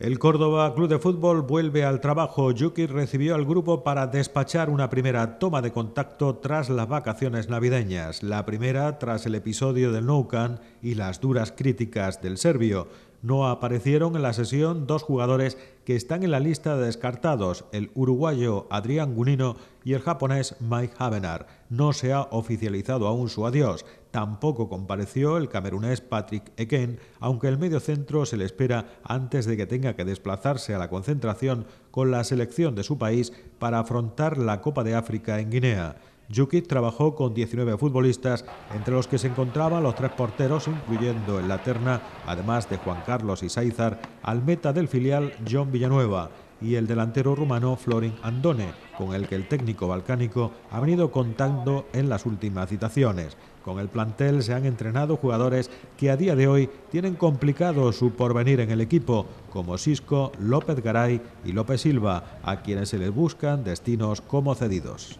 El Córdoba Club de Fútbol vuelve al trabajo. Yuki recibió al grupo para despachar una primera toma de contacto tras las vacaciones navideñas, la primera tras el episodio del Noucan y las duras críticas del serbio no aparecieron en la sesión dos jugadores que están en la lista de descartados, el uruguayo Adrián Gunino y el japonés Mike Havenar. No se ha oficializado aún su adiós. Tampoco compareció el camerunés Patrick Eken, aunque el mediocentro se le espera antes de que tenga que desplazarse a la concentración con la selección de su país para afrontar la Copa de África en Guinea. Jukic trabajó con 19 futbolistas, entre los que se encontraban los tres porteros, incluyendo en la terna, además de Juan Carlos y Saizar, al meta del filial John Villanueva y el delantero rumano Florin Andone, con el que el técnico balcánico ha venido contando en las últimas citaciones. Con el plantel se han entrenado jugadores que a día de hoy tienen complicado su porvenir en el equipo, como Sisco, López Garay y López Silva, a quienes se les buscan destinos como cedidos.